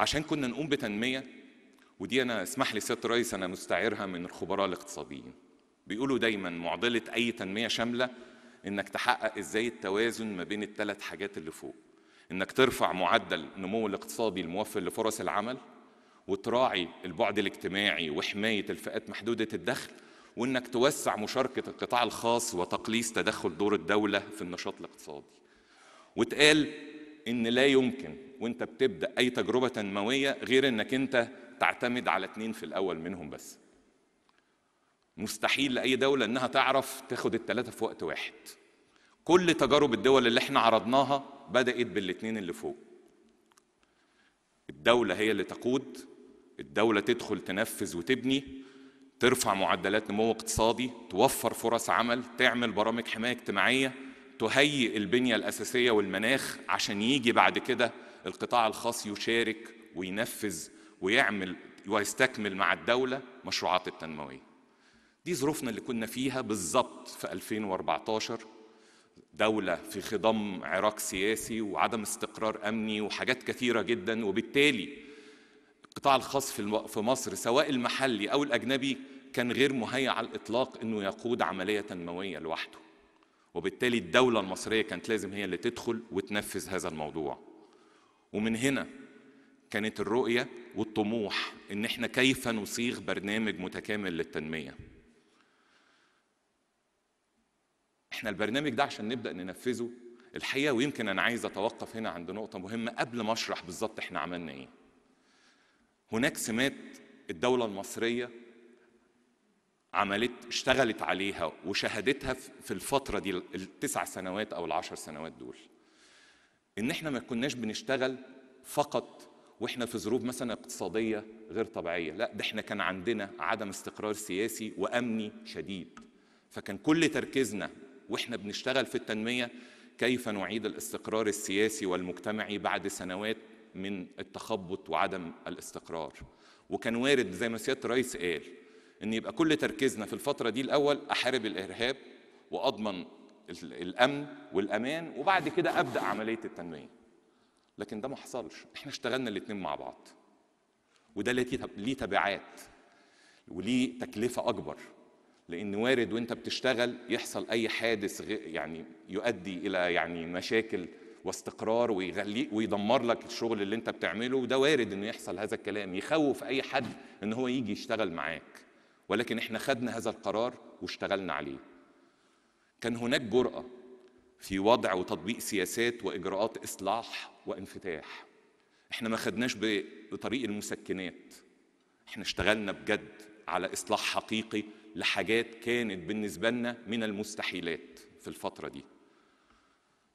عشان كنا نقوم بتنمية ودي أنا اسمح لي سيادة الرئيس أنا مستعيرها من الخبراء الاقتصاديين بيقولوا دايما معضلة أي تنمية شاملة إنك تحقق إزاي التوازن ما بين الثلاث حاجات اللي فوق إنك ترفع معدل النمو الاقتصادي الموفر لفرص العمل وتراعي البعد الاجتماعي وحماية الفئات محدودة الدخل وإنك توسع مشاركة القطاع الخاص وتقليص تدخل دور الدولة في النشاط الاقتصادي وتقال إن لا يمكن وانت بتبدا اي تجربه تنمويه غير انك انت تعتمد على اتنين في الاول منهم بس مستحيل لاي دوله انها تعرف تاخد الثلاثه في وقت واحد كل تجارب الدول اللي احنا عرضناها بدات بالاتنين اللي فوق الدوله هي اللي تقود الدوله تدخل تنفذ وتبني ترفع معدلات نمو اقتصادي توفر فرص عمل تعمل برامج حمايه اجتماعيه تهيئ البنيه الاساسيه والمناخ عشان يجي بعد كده القطاع الخاص يشارك وينفذ ويعمل ويستكمل مع الدولة مشروعات التنموية دي ظروفنا اللي كنا فيها بالظبط في 2014 دولة في خضم عراق سياسي وعدم استقرار أمني وحاجات كثيرة جدا وبالتالي القطاع الخاص في مصر سواء المحلي أو الأجنبي كان غير مهيأ على الإطلاق إنه يقود عملية تنموية لوحده وبالتالي الدولة المصرية كانت لازم هي اللي تدخل وتنفذ هذا الموضوع ومن هنا كانت الرؤية والطموح إن إحنا كيف نصيغ برنامج متكامل للتنمية إحنا البرنامج ده عشان نبدأ ننفذه الحقيقة ويمكن أنا عايز أتوقف هنا عند نقطة مهمة قبل ما أشرح بالظبط إحنا عملنا إيه هناك سمات الدولة المصرية عملت اشتغلت عليها وشهدتها في الفترة دي التسع سنوات أو العشر سنوات دول ان احنا ما كناش بنشتغل فقط واحنا في ظروف مثلا اقتصاديه غير طبيعيه لا ده احنا كان عندنا عدم استقرار سياسي وامني شديد فكان كل تركيزنا واحنا بنشتغل في التنميه كيف نعيد الاستقرار السياسي والمجتمعي بعد سنوات من التخبط وعدم الاستقرار وكان وارد زي ما سياده الرئيس قال ان يبقى كل تركيزنا في الفتره دي الاول احارب الارهاب واضمن الامن والامان وبعد كده ابدا عمليه التنميه لكن ده ما حصلش احنا اشتغلنا الاثنين مع بعض وده ليه تبعات وليه تكلفه اكبر لان وارد وانت بتشتغل يحصل اي حادث يعني يؤدي الى يعني مشاكل واستقرار ويغلي ويدمر لك الشغل اللي انت بتعمله وده وارد انه يحصل هذا الكلام يخوف اي حد ان هو يجي يشتغل معاك ولكن احنا خدنا هذا القرار واشتغلنا عليه كان هناك جرأة في وضع وتطبيق سياسات وإجراءات إصلاح وانفتاح احنا ما خدناش بطريق المسكنات احنا اشتغلنا بجد على إصلاح حقيقي لحاجات كانت بالنسبة لنا من المستحيلات في الفترة دي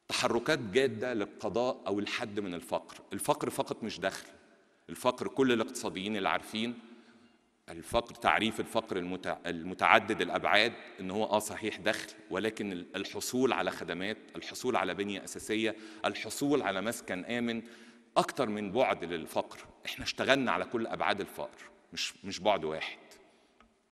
تحركات جادة للقضاء أو الحد من الفقر الفقر فقط مش دخل الفقر كل الاقتصاديين اللي عارفين الفقر تعريف الفقر المتعدد الابعاد ان هو اه صحيح دخل ولكن الحصول على خدمات الحصول على بنيه اساسيه الحصول على مسكن امن اكتر من بعد للفقر احنا اشتغلنا على كل ابعاد الفقر مش مش بعد واحد